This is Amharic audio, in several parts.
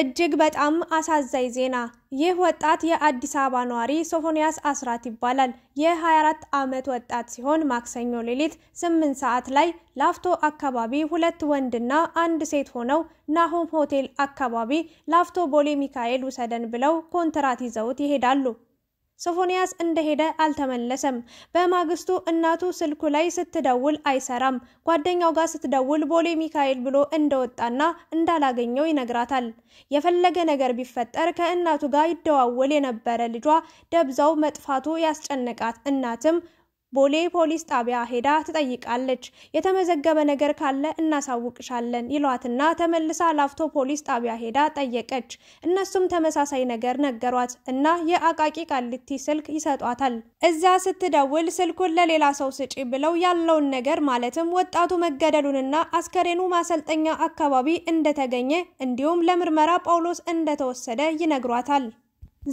እጅግ በጣም አሳዛኝ ዜና! ይህ ወጣት የአዲስ አበባ ነዋሪ ሶፎንያስ አስራት ይባላል። የ24 ዓመት ወጣት ሲሆን ማክሰኞ ሌሊት 8 ሰዓት ላይ ላፍቶ አካባቢ ሁለት ወንድና አንድ ሴት ሆነው ናሆም ሆቴል አካባቢ ላፍቶ ቦሌ ሚካኤል ውሰደን ብለው ኮንትራት ይዘውት ይሄዳሉ። ሶፎንያስ እንደሄደ አልተመለሰም። በማግስቱ እናቱ ስልኩ ላይ ስትደውል አይሰራም። ጓደኛው ጋር ስትደውል ቦሌ ሚካኤል ብሎ እንደወጣና እንዳላገኘው ይነግራታል። የፈለገ ነገር ቢፈጠር ከእናቱ ጋር ይደዋወል የነበረ ልጇ ደብዛው መጥፋቱ ያስጨነቃት እናትም ቦሌ ፖሊስ ጣቢያ ሄዳ ትጠይቃለች። የተመዘገበ ነገር ካለ እናሳውቅሻለን ይሏትና ተመልሳ ላፍቶ ፖሊስ ጣቢያ ሄዳ ጠየቀች። እነሱም ተመሳሳይ ነገር ነገሯት እና የአቃቂ ቃሊቲ ስልክ ይሰጧታል። እዛ ስትደውል ስልኩን ለሌላ ሰው ስጪ ብለው ያለውን ነገር ማለትም ወጣቱ መገደሉንና አስከሬኑ ማሰልጠኛ አካባቢ እንደተገኘ እንዲሁም ለምርመራ ጳውሎስ እንደተወሰደ ይነግሯታል።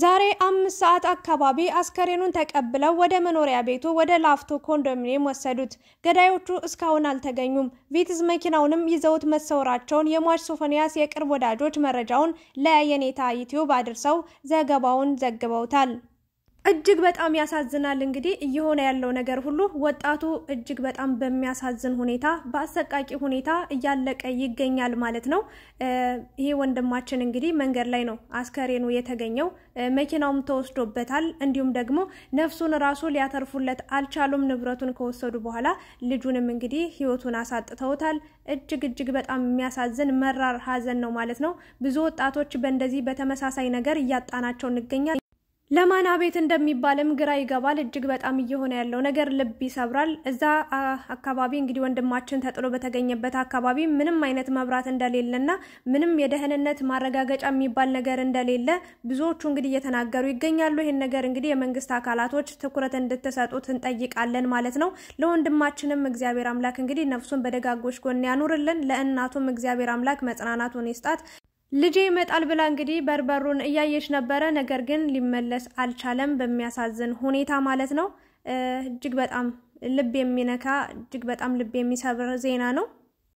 ዛሬ አምስት ሰዓት አካባቢ አስከሬኑን ተቀብለው ወደ መኖሪያ ቤቱ ወደ ላፍቶ ኮንዶሚኒየም ወሰዱት። ገዳዮቹ እስካሁን አልተገኙም። ቪትዝ መኪናውንም ይዘውት መሰወራቸውን የሟች ሶፎንያስ የቅርብ ወዳጆች መረጃውን ለየኔታ ዩቲዩብ አድርሰው ዘገባውን ዘግበውታል። እጅግ በጣም ያሳዝናል። እንግዲህ እየሆነ ያለው ነገር ሁሉ ወጣቱ እጅግ በጣም በሚያሳዝን ሁኔታ በአሰቃቂ ሁኔታ እያለቀ ይገኛል ማለት ነው። ይሄ ወንድማችን እንግዲህ መንገድ ላይ ነው አስከሬኑ የተገኘው። መኪናውም ተወስዶበታል። እንዲሁም ደግሞ ነፍሱን ራሱ ሊያተርፉለት አልቻሉም። ንብረቱን ከወሰዱ በኋላ ልጁንም እንግዲህ ሕይወቱን አሳጥተውታል። እጅግ እጅግ በጣም የሚያሳዝን መራር ሀዘን ነው ማለት ነው። ብዙ ወጣቶች በእንደዚህ በተመሳሳይ ነገር እያጣናቸው እንገኛል። ለማን አቤት እንደሚባልም ግራ ይገባል። እጅግ በጣም እየሆነ ያለው ነገር ልብ ይሰብራል። እዛ አካባቢ እንግዲህ ወንድማችን ተጥሎ በተገኘበት አካባቢ ምንም አይነት መብራት እንደሌለና ምንም የደህንነት ማረጋገጫ የሚባል ነገር እንደሌለ ብዙዎቹ እንግዲህ እየተናገሩ ይገኛሉ። ይህን ነገር እንግዲህ የመንግስት አካላቶች ትኩረት እንድትሰጡት እንጠይቃለን ማለት ነው። ለወንድማችንም እግዚአብሔር አምላክ እንግዲህ ነፍሱን በደጋጎች ጎን ያኑርልን። ለእናቱም እግዚአብሔር አምላክ መጽናናቱን ይስጣት። ልጄ ይመጣል ብላ እንግዲህ በርበሩን እያየች ነበረ። ነገር ግን ሊመለስ አልቻለም፣ በሚያሳዝን ሁኔታ ማለት ነው። እጅግ በጣም ልብ የሚነካ እጅግ በጣም ልብ የሚሰብር ዜና ነው።